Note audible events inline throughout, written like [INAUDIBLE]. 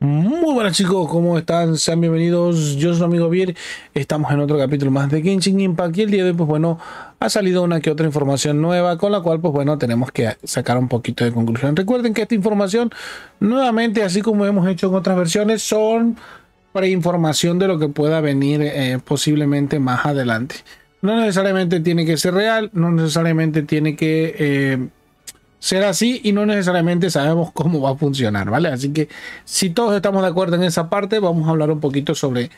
Muy buenas chicos, ¿cómo están? Sean bienvenidos, yo soy amigo Bier, estamos en otro capítulo más de Genshin Impact y el día de hoy pues bueno ha salido una que otra información nueva con la cual pues bueno tenemos que sacar un poquito de conclusión. Recuerden que esta información nuevamente así como hemos hecho en otras versiones son preinformación de lo que pueda venir eh, posiblemente más adelante. No necesariamente tiene que ser real, no necesariamente tiene que... Eh, Será así y no necesariamente sabemos cómo va a funcionar, ¿vale? Así que si todos estamos de acuerdo en esa parte, vamos a hablar un poquito sobre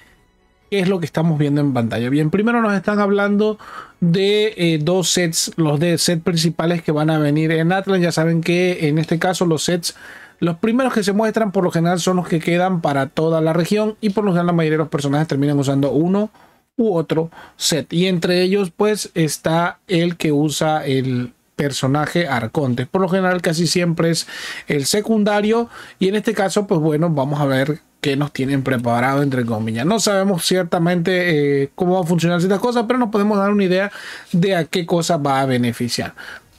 qué es lo que estamos viendo en pantalla. Bien, primero nos están hablando de eh, dos sets, los de set principales que van a venir en Atlas. Ya saben que en este caso los sets, los primeros que se muestran por lo general son los que quedan para toda la región y por lo general la mayoría de los personajes terminan usando uno u otro set. Y entre ellos pues está el que usa el personaje arconte. Por lo general casi siempre es el secundario y en este caso pues bueno vamos a ver qué nos tienen preparado entre comillas. No sabemos ciertamente eh, cómo va a funcionar ciertas cosas, pero nos podemos dar una idea de a qué cosa va a beneficiar.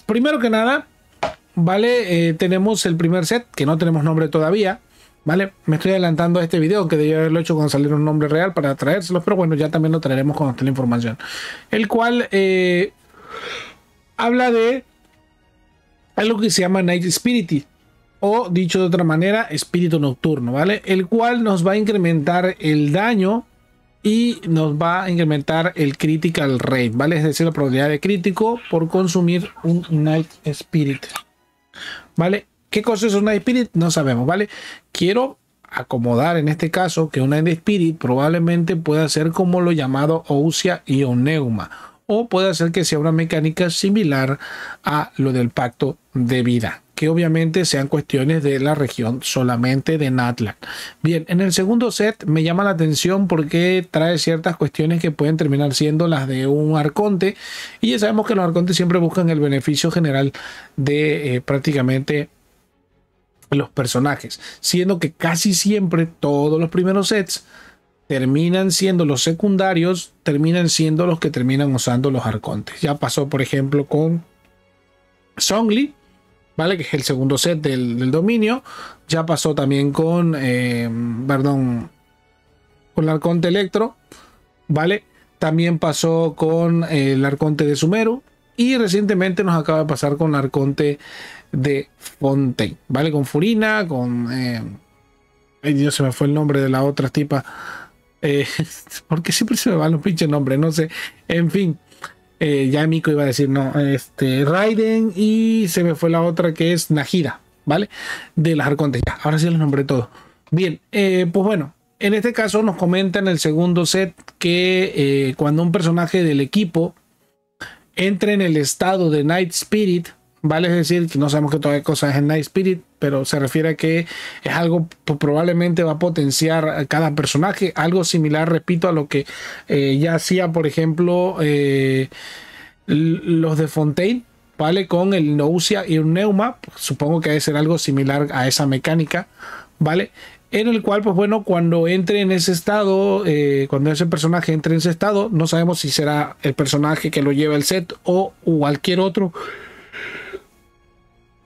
Primero que nada, ¿vale? Eh, tenemos el primer set, que no tenemos nombre todavía, ¿vale? Me estoy adelantando a este video, que debía haberlo hecho con salir un nombre real para traérselos, pero bueno, ya también lo traeremos con la información. El cual eh, habla de lo que se llama Night Spirit o dicho de otra manera, espíritu nocturno, ¿vale? El cual nos va a incrementar el daño y nos va a incrementar el critical rate, ¿vale? Es decir, la probabilidad de crítico por consumir un Night Spirit, ¿vale? ¿Qué cosa es un Night Spirit? No sabemos, ¿vale? Quiero acomodar en este caso que un Night Spirit probablemente pueda ser como lo llamado Ousia y Oneuma o puede ser que sea una mecánica similar a lo del pacto de vida que obviamente sean cuestiones de la región solamente de Natlan. Bien, en el segundo set me llama la atención porque trae ciertas cuestiones que pueden terminar siendo las de un arconte y ya sabemos que los arcontes siempre buscan el beneficio general de eh, prácticamente los personajes, siendo que casi siempre todos los primeros sets terminan siendo los secundarios, terminan siendo los que terminan usando los arcontes. Ya pasó, por ejemplo, con Songli, ¿vale? Que es el segundo set del, dominio. Ya pasó también con, em, perdón, con el arconte Electro, ¿vale? También pasó con el arconte de Sumeru. Y recientemente nos acaba de pasar con el arconte de Fontaine, ¿vale? Con Furina, con... Em, ay Dios, se me fue el nombre de la otra tipa eh, [LAUGHS] porque siempre se me van los pinches nombres, no sé. En fin, eh, ya Miko iba a decir, no, este, Raiden y se me fue la otra que es Najira, ¿vale? De las Arcontes. Ya, ahora sí los nombré todo Bien, eh, pues bueno, en este caso nos comenta en el segundo set que cuando un personaje del equipo entra en el estado de Night Spirit, Vale es decir, que no sabemos que todavía hay cosas en Night Spirit, pero se refiere a que es algo pues, probablemente va a potenciar a cada personaje. Algo similar, repito, a lo que eh, ya hacía, por ejemplo, eh, los de Fontaine, ¿vale? Con el Nousia y un Neuma. Supongo que debe ser algo similar a esa mecánica, ¿vale? en el cual, pues bueno, cuando entre en ese estado, eh, cuando ese personaje entre en ese estado, no sabemos si será el personaje que lo lleva el set o cualquier otro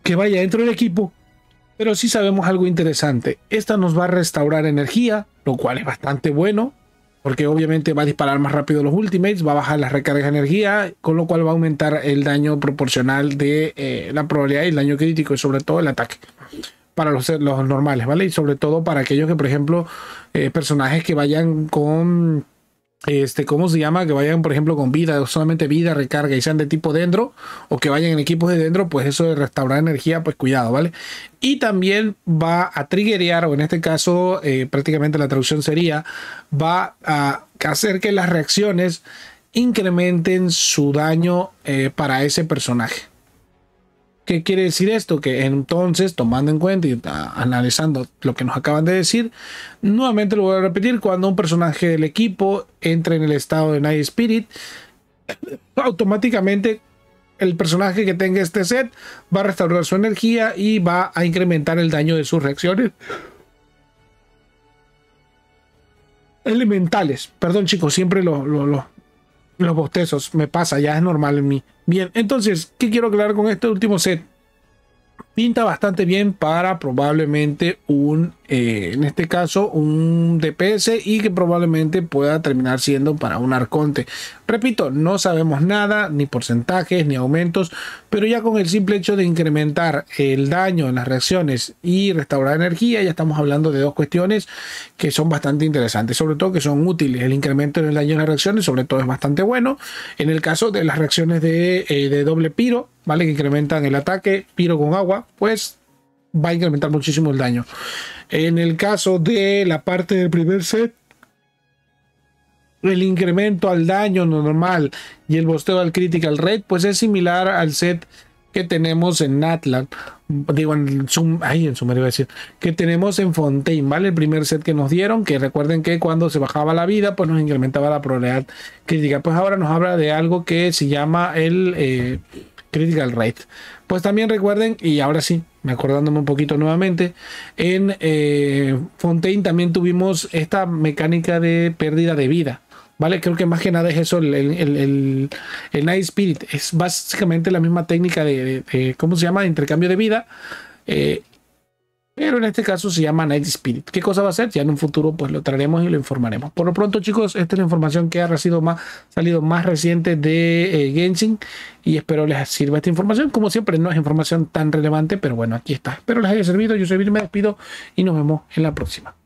que vaya dentro del equipo, pero sí sabemos algo interesante. Esta nos va a restaurar energía, lo cual es bastante bueno, porque obviamente va a disparar más rápido los ultimates, va a bajar la recargas de energía, con lo cual va a aumentar el daño proporcional de eh, la probabilidad y el daño crítico y sobre todo el ataque para los, los normales, ¿vale? Y sobre todo para aquellos que, por ejemplo, eh, personajes que vayan con este, ¿cómo se llama? Que vayan, por ejemplo, con vida, solamente vida, recarga y sean de tipo dentro, o que vayan en equipos de dentro, pues eso de restaurar energía, pues cuidado, ¿vale? Y también va a triggerear, o en este caso, eh, prácticamente la traducción sería, va a hacer que las reacciones incrementen su daño eh, para ese personaje. ¿Qué quiere decir esto? Que entonces, tomando en cuenta y ah, analizando lo que nos acaban de decir, nuevamente lo voy a repetir, cuando un personaje del equipo entra en el estado de Night Spirit, automáticamente el personaje que tenga este set va a restaurar su energía y va a incrementar el daño de sus reacciones. Elementales. Perdón chicos, siempre lo, lo, lo los bostezos, me pasa, ya es normal en mí. Bien, entonces, ¿qué quiero aclarar con este último set? Pinta bastante bien para probablemente un, eh, en este caso, un DPS y que probablemente pueda terminar siendo para un arconte. Repito, no sabemos nada, ni porcentajes, ni aumentos, pero ya con el simple hecho de incrementar el daño en las reacciones y restaurar energía, ya estamos hablando de dos cuestiones que son bastante interesantes, sobre todo que son útiles. El incremento en el daño en las reacciones, sobre todo, es bastante bueno. En el caso de las reacciones de, eh, doble piro, ¿vale? Que incrementan el ataque, piro con agua, pues va a incrementar muchísimo el daño. En el caso de la parte del primer set, el incremento al daño normal y el bosteo al critical rate, pues es similar al set que tenemos en Natlan. digo en Zoom, en Sumer iba a decir, que tenemos en Fontaine, ¿vale? El primer set que nos dieron, que recuerden que cuando se bajaba la vida, pues nos incrementaba la probabilidad crítica. Pues ahora nos habla de algo que se llama el eh, critical rate. Pues también recuerden, y ahora sí, me acordándome un poquito nuevamente, en eh, Fontaine también tuvimos esta mecánica de pérdida de vida. ¿Vale? Creo que más que nada es eso, el, Night Spirit. Es básicamente la misma técnica de, ¿cómo se llama?, intercambio de vida. Eh, pero en este caso se llama Night Spirit. ¿Qué cosa va a ser? Ya en un futuro pues lo traeremos y lo informaremos. Por lo pronto chicos, esta es la información que ha sido más, salido más reciente de eh, Genshin y espero les sirva esta información. Como siempre no es información tan relevante, pero bueno, aquí está. Espero les haya servido. Yo soy Bill, me despido y nos vemos en la próxima.